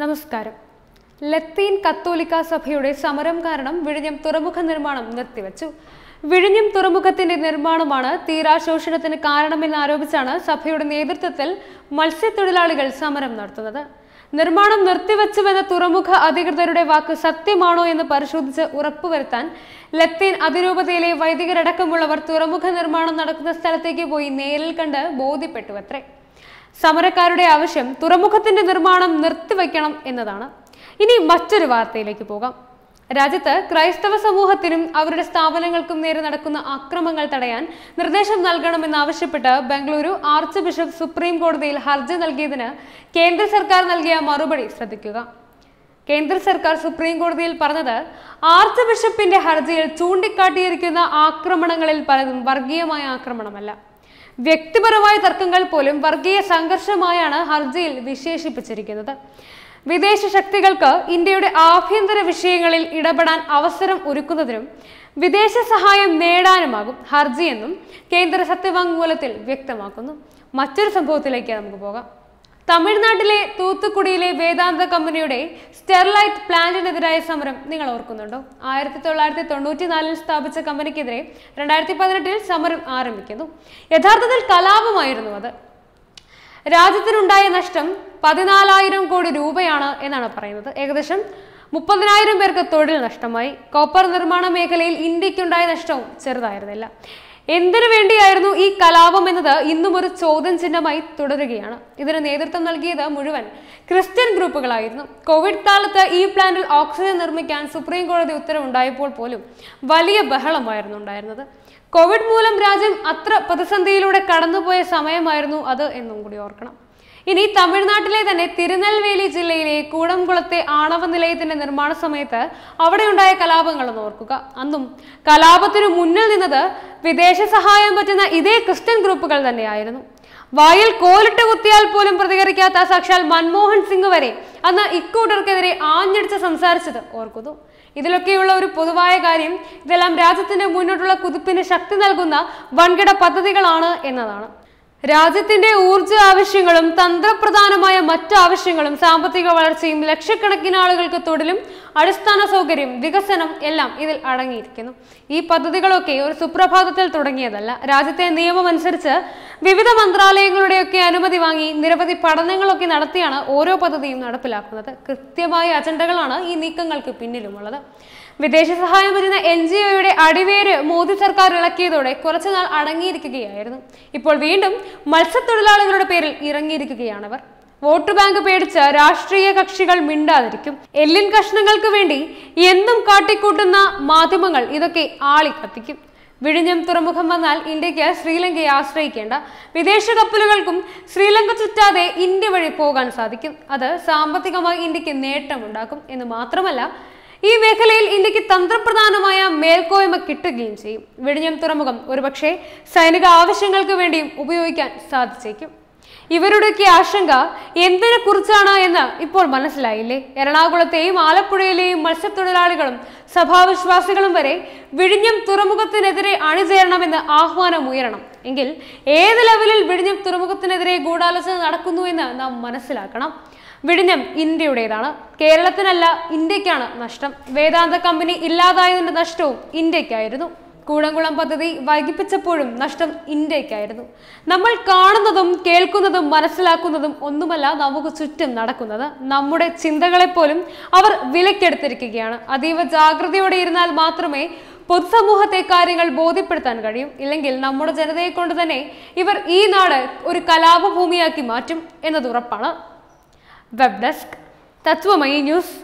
നമസ്കാരം ലത്തീൻ കത്തോലിക്ക സഭയുടെ സമരം കാരണം വിഴിഞ്ഞം തുറമുഖ നിർമ്മാണം നിർത്തിവച്ചു വിഴിഞ്ഞം തുറമുഖത്തിന്റെ നിർമ്മാണമാണ് തീരാശോഷണത്തിന് കാരണമെന്ന് ആരോപിച്ചാണ് സഭയുടെ നേതൃത്വത്തിൽ മത്സ്യത്തൊഴിലാളികൾ സമരം നടത്തുന്നത് നിർമ്മാണം നിർത്തിവച്ചുവെന്ന തുറമുഖ അധികൃതരുടെ വാക്ക് സത്യമാണോ എന്ന് പരിശോധിച്ച് ഉറപ്പുവരുത്താൻ ലത്തീൻ അതിരൂപതയിലെ വൈദികരടക്കമുള്ളവർ തുറമുഖ നിർമ്മാണം നടക്കുന്ന സ്ഥലത്തേക്ക് പോയി നേരിൽ കണ്ട് ബോധ്യപ്പെട്ടുവത്രേ സമരക്കാരുടെ ആവശ്യം തുറമുഖത്തിന്റെ നിർമ്മാണം നിർത്തിവെക്കണം എന്നതാണ് ഇനി മറ്റൊരു വാർത്തയിലേക്ക് പോകാം രാജ്യത്ത് ക്രൈസ്തവ സമൂഹത്തിനും അവരുടെ സ്ഥാപനങ്ങൾക്കും നേരെ നടക്കുന്ന അക്രമങ്ങൾ തടയാൻ നിർദ്ദേശം നൽകണമെന്നാവശ്യപ്പെട്ട് ബംഗളൂരു ആർച്ച് ബിഷപ്പ് സുപ്രീം കോടതിയിൽ ഹർജി നൽകിയതിന് കേന്ദ്ര സർക്കാർ നൽകിയ മറുപടി ശ്രദ്ധിക്കുക കേന്ദ്ര സർക്കാർ സുപ്രീം കോടതിയിൽ പറഞ്ഞത് ആർച്ച് ബിഷപ്പിന്റെ ഹർജിയിൽ ചൂണ്ടിക്കാട്ടിയിരിക്കുന്ന ആക്രമണങ്ങളിൽ പലതും വർഗീയമായ ആക്രമണമല്ല വ്യക്തിപരമായ തർക്കങ്ങൾ പോലും വർഗീയ സംഘർഷമായാണ് ഹർജിയിൽ വിശേഷിപ്പിച്ചിരിക്കുന്നത് വിദേശ ശക്തികൾക്ക് ഇന്ത്യയുടെ ആഭ്യന്തര വിഷയങ്ങളിൽ ഇടപെടാൻ അവസരം ഒരുക്കുന്നതിനും വിദേശ സഹായം നേടാനുമാകും ഹർജിയെന്നും കേന്ദ്ര സത്യവാങ്മൂലത്തിൽ വ്യക്തമാക്കുന്നു മറ്റൊരു സംഭവത്തിലേക്ക് നമുക്ക് പോകാം തമിഴ്നാട്ടിലെ തൂത്തുക്കുടിയിലെ വേദാന്ത കമ്പനിയുടെ സ്റ്റെർലൈറ്റ് പ്ലാന്റിനെതിരായ സമരം നിങ്ങൾ ഓർക്കുന്നുണ്ടോ ആയിരത്തി തൊള്ളായിരത്തി നാലിൽ സ്ഥാപിച്ച കമ്പനിക്കെതിരെ രണ്ടായിരത്തി പതിനെട്ടിൽ സമരം ആരംഭിക്കുന്നു യഥാർത്ഥത്തിൽ കലാപമായിരുന്നു അത് രാജ്യത്തിനുണ്ടായ നഷ്ടം പതിനാലായിരം കോടി രൂപയാണ് എന്നാണ് പറയുന്നത് ഏകദേശം മുപ്പതിനായിരം പേർക്ക് തൊഴിൽ നഷ്ടമായി കോപ്പർ നിർമ്മാണ മേഖലയിൽ ഇന്ത്യക്കുണ്ടായ നഷ്ടവും ചെറുതായിരുന്നില്ല എന്തിനു വേണ്ടിയായിരുന്നു ഈ കലാപം എന്നത് ഇന്നും ഒരു ചോദ്യം ചിഹ്നമായി തുടരുകയാണ് ഇതിന് നേതൃത്വം നൽകിയത് മുഴുവൻ ക്രിസ്ത്യൻ ഗ്രൂപ്പുകളായിരുന്നു കോവിഡ് കാലത്ത് ഈ പ്ലാന്റിൽ ഓക്സിജൻ നിർമ്മിക്കാൻ സുപ്രീം കോടതി ഉത്തരവുണ്ടായപ്പോൾ പോലും വലിയ ബഹളമായിരുന്നു ഉണ്ടായിരുന്നത് കോവിഡ് മൂലം രാജ്യം അത്ര പ്രതിസന്ധിയിലൂടെ കടന്നുപോയ സമയമായിരുന്നു അത് എന്നും കൂടി ഓർക്കണം ഇനി തമിഴ്നാട്ടിലെ തന്നെ തിരുനെൽവേലി ജില്ലയിലെ കൂടംകുളത്തെ ആണവ നിലയത്തിന്റെ നിർമ്മാണ സമയത്ത് അവിടെയുണ്ടായ കലാപങ്ങളെന്ന് ഓർക്കുക അന്നും കലാപത്തിനു മുന്നിൽ നിന്നത് വിദേശ സഹായം പറ്റുന്ന ഇതേ ക്രിസ്ത്യൻ ഗ്രൂപ്പുകൾ തന്നെയായിരുന്നു വായിൽ കോലിട്ട് കുത്തിയാൽ പോലും പ്രതികരിക്കാത്ത സാക്ഷാൽ മൻമോഹൻ സിംഗ് വരെ അന്ന് ഇക്കൂട്ടർക്കെതിരെ ആഞ്ഞടിച്ച് സംസാരിച്ചത് ഓർക്കുന്നു ഇതിലൊക്കെയുള്ള ഒരു പൊതുവായ കാര്യം ഇതെല്ലാം രാജ്യത്തിന്റെ മുന്നോട്ടുള്ള കുതിപ്പിന് ശക്തി നൽകുന്ന വൻകിട പദ്ധതികളാണ് എന്നതാണ് രാജ്യത്തിന്റെ ഊർജ ആവശ്യങ്ങളും തന്ത്രപ്രധാനമായ മറ്റ് ആവശ്യങ്ങളും സാമ്പത്തിക വളർച്ചയും ലക്ഷക്കണക്കിന് ആളുകൾക്ക് തൊഴിലും അടിസ്ഥാന സൗകര്യം വികസനം എല്ലാം ഇതിൽ അടങ്ങിയിരിക്കുന്നു ഈ പദ്ധതികളൊക്കെ ഒരു സുപ്രഭാതത്തിൽ തുടങ്ങിയതല്ല രാജ്യത്തെ നിയമമനുസരിച്ച് വിവിധ മന്ത്രാലയങ്ങളുടെയൊക്കെ അനുമതി വാങ്ങി നിരവധി പഠനങ്ങളൊക്കെ നടത്തിയാണ് ഓരോ പദ്ധതിയും നടപ്പിലാക്കുന്നത് കൃത്യമായ അജണ്ടകളാണ് ഈ നീക്കങ്ങൾക്ക് പിന്നിലുമുള്ളത് വിദേശ സഹായം വരുന്ന എൻ ജി ഒയുടെ അടിവേര് മോദി സർക്കാർ ഇളക്കിയതോടെ കുറച്ചുനാൾ അടങ്ങിയിരിക്കുകയായിരുന്നു ഇപ്പോൾ വീണ്ടും മത്സ്യത്തൊഴിലാളികളുടെ പേരിൽ ഇറങ്ങിയിരിക്കുകയാണവർ വോട്ട് ബാങ്ക് പേടിച്ച് രാഷ്ട്രീയ കക്ഷികൾ മിണ്ടാതിരിക്കും എല്ലിൻ കഷ്ണങ്ങൾക്ക് വേണ്ടി എന്തും കാട്ടിക്കൂട്ടുന്ന മാധ്യമങ്ങൾ ഇതൊക്കെ ആളി കത്തിക്കും വിഴിഞ്ഞം തുറമുഖം വന്നാൽ ഇന്ത്യക്ക് ശ്രീലങ്കയെ ആശ്രയിക്കേണ്ട വിദേശ കപ്പലുകൾക്കും ശ്രീലങ്ക ചുറ്റാതെ ഇന്ത്യ വഴി പോകാൻ സാധിക്കും അത് സാമ്പത്തികമായി ഇന്ത്യക്ക് നേട്ടമുണ്ടാക്കും എന്ന് മാത്രമല്ല ഈ മേഖലയിൽ ഇന്ത്യക്ക് തന്ത്രപ്രധാനമായ മേൽക്കോയ്മ കിട്ടുകയും ചെയ്യും വിഴിഞ്ഞം തുറമുഖം ഒരുപക്ഷെ സൈനിക ആവശ്യങ്ങൾക്ക് വേണ്ടിയും ഉപയോഗിക്കാൻ സാധിച്ചേക്കും ഇവരുടെയൊക്കെ ആശങ്ക എന്തിനെ കുറിച്ചാണ് എന്ന് ഇപ്പോൾ മനസ്സിലായില്ലേ എറണാകുളത്തെയും ആലപ്പുഴയിലെയും മത്സ്യത്തൊഴിലാളികളും സഭാവിശ്വാസികളും വരെ വിഴിഞ്ഞം തുറമുഖത്തിനെതിരെ അണിചേരണമെന്ന് ആഹ്വാനം ഉയരണം എങ്കിൽ ഏത് ലെവലിൽ വിഴിഞ്ഞം തുറമുഖത്തിനെതിരെ ഗൂഢാലോചന എന്ന് നാം മനസ്സിലാക്കണം വിഴിഞ്ഞം ഇന്ത്യയുടേതാണ് കേരളത്തിനല്ല ഇന്ത്യക്കാണ് നഷ്ടം വേദാന്ത കമ്പനി ഇല്ലാതായതിൻ്റെ നഷ്ടവും ഇന്ത്യക്കായിരുന്നു കൂടംകുളം പദ്ധതി വൈകിപ്പിച്ചപ്പോഴും നഷ്ടം ഇന്ത്യക്കായിരുന്നു നമ്മൾ കാണുന്നതും കേൾക്കുന്നതും മനസ്സിലാക്കുന്നതും ഒന്നുമല്ല നമുക്ക് ചുറ്റും നടക്കുന്നത് നമ്മുടെ ചിന്തകളെപ്പോലും അവർ വിലക്കെടുത്തിരിക്കുകയാണ് അതീവ ജാഗ്രതയോടെ ഇരുന്നാൽ മാത്രമേ പൊതുസമൂഹത്തെ കാര്യങ്ങൾ ബോധ്യപ്പെടുത്താൻ കഴിയും ഇല്ലെങ്കിൽ നമ്മുടെ ജനതയെ കൊണ്ട് തന്നെ ഇവർ ഈ നാട് ഒരു കലാപഭൂമിയാക്കി മാറ്റും എന്നത് ഉറപ്പാണ് വെബ് ഡെസ്ക് തത്വമയി ന്യൂസ്